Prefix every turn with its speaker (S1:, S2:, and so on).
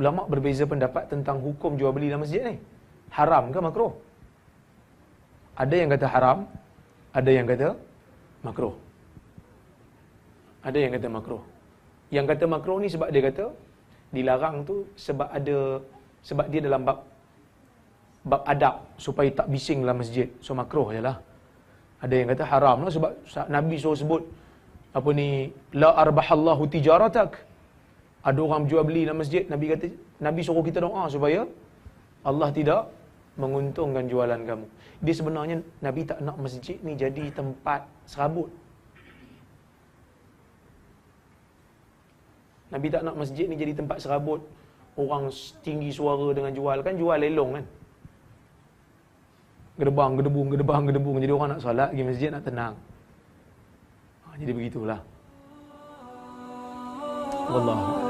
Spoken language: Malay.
S1: ulama berbeza pendapat tentang hukum jual beli dalam masjid ni. Haram ke makruh? Ada yang kata haram, ada yang kata makruh. Ada yang kata makruh. Yang kata makruh ni sebab dia kata dilarang tu sebab ada sebab dia dalam bab bab adab supaya tak bising dalam masjid. So makruh jelah. Ada yang kata haram lah sebab Nabi suruh sebut apa ni la arbahallahu tijaratak ada orang jual beli dalam masjid nabi kata nabi suruh kita doa supaya Allah tidak menguntungkan jualan kamu dia sebenarnya nabi tak nak masjid ni jadi tempat serabut nabi tak nak masjid ni jadi tempat serabut orang tinggi suara dengan jual kan jual lelong kan gedebang gedebung gedebang gedebung jadi orang nak solat pergi masjid nak tenang ha, jadi begitulah Wallahu